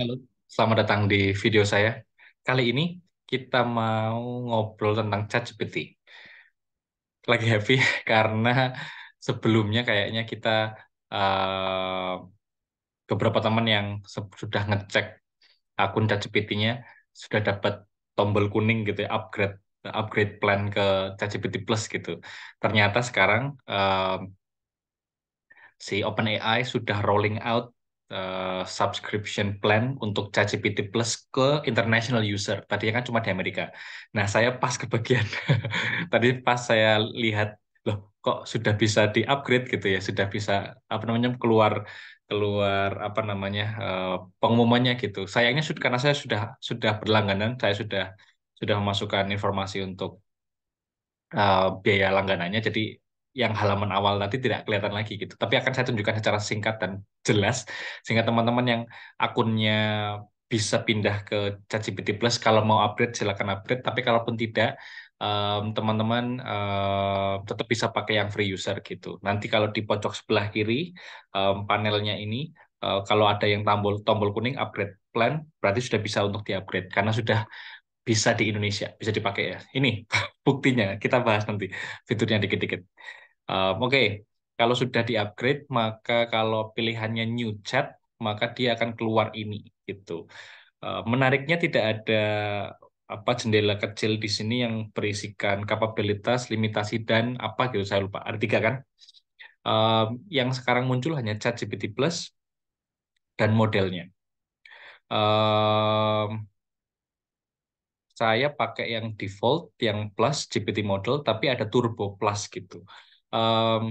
Halo, selamat datang di video saya. Kali ini kita mau ngobrol tentang ChatGPT. Lagi happy karena sebelumnya kayaknya kita uh, beberapa teman yang sudah ngecek akun ChatGPT-nya sudah dapat tombol kuning gitu ya, upgrade upgrade plan ke ChatGPT Plus gitu. Ternyata sekarang uh, si OpenAI sudah rolling out Eh, subscription plan untuk ChatGPT Plus ke international user. Tadinya kan cuma di Amerika. Nah, saya pas kebagian. Tadi pas saya lihat, loh kok sudah bisa di-upgrade gitu ya, sudah bisa apa namanya keluar keluar apa namanya uh, pengumumannya gitu. Sayangnya sudah karena saya sudah sudah berlangganan, saya sudah sudah memasukkan informasi untuk uh, biaya langganannya jadi yang halaman awal nanti tidak kelihatan lagi gitu. Tapi akan saya tunjukkan secara singkat dan jelas sehingga teman-teman yang akunnya bisa pindah ke ChatGPT Plus kalau mau upgrade silakan upgrade tapi kalaupun tidak teman-teman um, uh, tetap bisa pakai yang free user gitu. Nanti kalau di pojok sebelah kiri um, panelnya ini uh, kalau ada yang tombol tombol kuning upgrade plan berarti sudah bisa untuk di-upgrade karena sudah bisa di Indonesia, bisa dipakai ya. Ini buktinya kita bahas nanti fiturnya dikit-dikit. Ehm, oke, okay. kalau sudah di-upgrade, maka kalau pilihannya new chat, maka dia akan keluar ini gitu. Ehm, menariknya tidak ada apa jendela kecil di sini yang berisikan kapabilitas, limitasi dan apa gitu saya lupa. Ada tiga kan? Ehm, yang sekarang muncul hanya chat GPT Plus dan modelnya. Um, saya pakai yang default, yang plus GPT model, tapi ada turbo plus gitu um,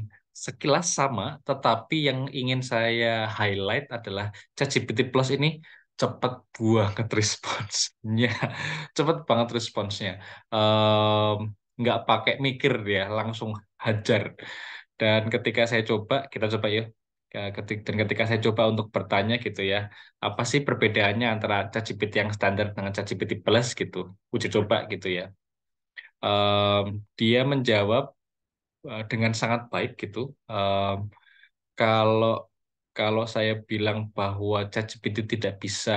sekilas sama, tetapi yang ingin saya highlight adalah ChatGPT Plus ini cepat banget responsnya, cepat banget responsnya. Um, nggak pakai mikir ya, langsung hajar. Dan ketika saya coba, kita coba yuk, Dan ketika saya coba untuk bertanya gitu ya, apa sih perbedaannya antara ChatGPT yang standar dengan ChatGPT Plus gitu, uji coba gitu ya. Um, dia menjawab Eh, dengan sangat baik gitu. Um, kalau kalau saya bilang bahwa ChatGPT tidak bisa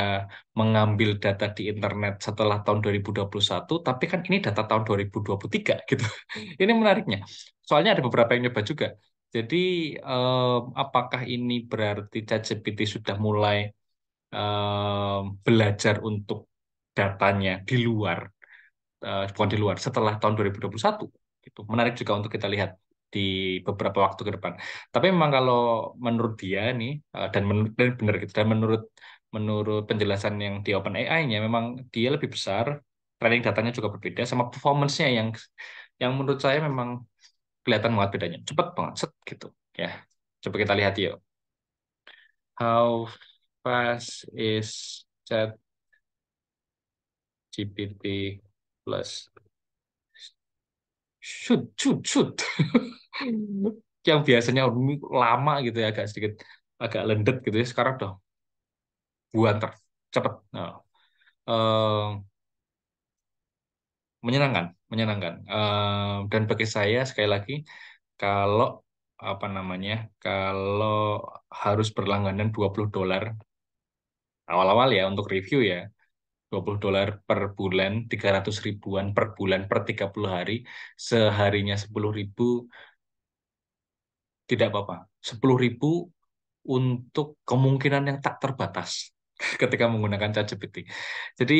mengambil data di internet setelah tahun 2021, tapi kan ini data tahun 2023 gitu. ini menariknya. Soalnya ada beberapa yang nyoba juga. Jadi um, apakah ini berarti ChatGPT sudah mulai um, belajar untuk datanya di luar uh, bukan di luar setelah tahun 2021 itu menarik juga untuk kita lihat di beberapa waktu ke depan. Tapi memang kalau menurut dia nih eh, dan menurut dan benar gitu dan menurut menurut penjelasan yang di Open AI-nya memang dia lebih besar, training datanya juga berbeda sama performance-nya yang yang menurut saya memang kelihatan banget bedanya. Cepat banget set gitu ya. Coba kita lihat yuk. How fast is chat GPT plus shoot shoot shoot yang biasanya lama gitu ya agak sedikit agak lendet gitu ya sekarang udah buanter cepet nah, uh, menyenangkan menyenangkan uh, dan bagi saya sekali lagi kalau apa namanya kalau harus berlangganan 20 dolar awal-awal ya untuk review ya 20 dolar per bulan, 300 ribuan per bulan per 30 hari, seharinya 10 ribu, tidak apa-apa. 10 ribu untuk kemungkinan yang tak terbatas ketika menggunakan ChatGPT. Jadi,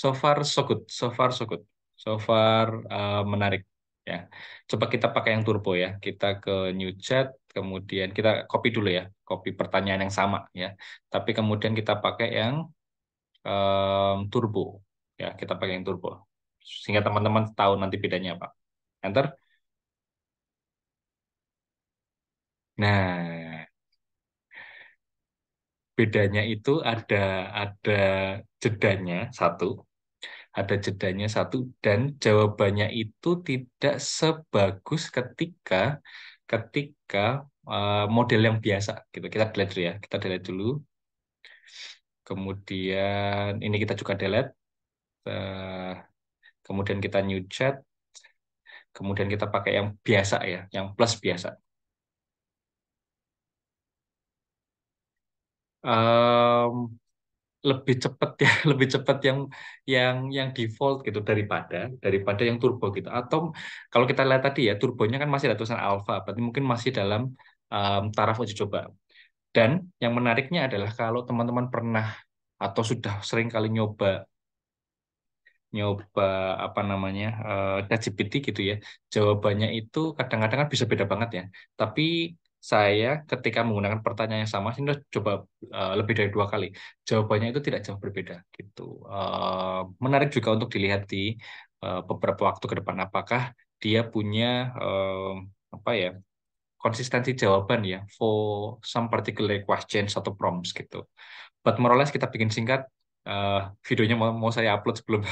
so far so good, so far so good, so far uh, menarik. Ya, coba kita pakai yang turbo ya. Kita ke new chat, kemudian kita copy dulu ya, copy pertanyaan yang sama ya. Tapi kemudian kita pakai yang um, turbo. Ya, kita pakai yang turbo. Sehingga teman-teman tahu nanti bedanya apa. Enter. Nah, bedanya itu ada ada jedanya satu, ada jedanya satu dan jawabannya itu tidak sebagus ketika ketika uh, model yang biasa gitu. Kita delete ya, kita delete dulu. Kemudian ini kita juga delete. Eh, kemudian kita new chat. Kemudian kita pakai yang biasa ya, yang plus biasa. Um, lebih cepat ya lebih cepat yang yang yang default gitu daripada daripada yang turbo gitu atau kalau kita lihat tadi ya turbonya kan masih ratusan alpha, berarti mungkin masih dalam um, taraf uji coba dan yang menariknya adalah kalau teman-teman pernah atau sudah sering kali nyoba nyoba apa namanya eh, ChatGPT uh, gitu ya jawabannya itu kadang-kadang kan bisa beda banget ya tapi saya ketika menggunakan pertanyaan yang sama sih coba uh, lebih dari dua kali jawabannya itu tidak jauh berbeda gitu uh, menarik juga untuk dilihat di uh, beberapa waktu ke depan apakah dia punya uh, apa ya konsistensi jawaban ya for some particular questions atau prompts gitu. But more or less kita bikin singkat uh, videonya mau, mau saya upload sebelum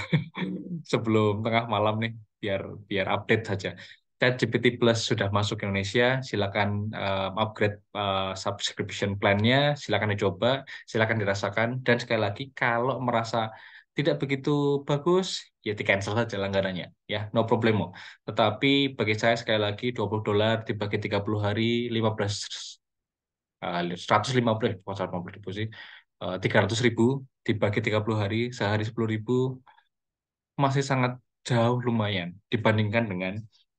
sebelum tengah malam nih biar biar update saja. ChatGPT Plus sudah masuk Indonesia, silakan uh, upgrade uh, subscription plan-nya, silakan dicoba, silakan dirasakan dan sekali lagi kalau merasa tidak begitu bagus ya di cancel saja langganannya ya no problemo tetapi bagi saya sekali lagi 20 dolar dibagi 30 hari 15 uh, 150 150 ribu sih eh, tiga 300 ribu dibagi 30 hari sehari 10 ribu masih sangat jauh lumayan dibandingkan dengan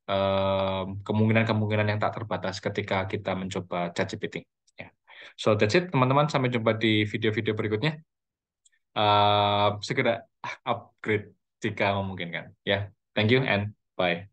eh, kemungkinan-kemungkinan uh, yang tak terbatas ketika kita mencoba chat GPT. ya. So that's it teman-teman sampai jumpa di video-video berikutnya. Uh, segera upgrade jika memungkinkan. Ya, yeah. thank you and bye.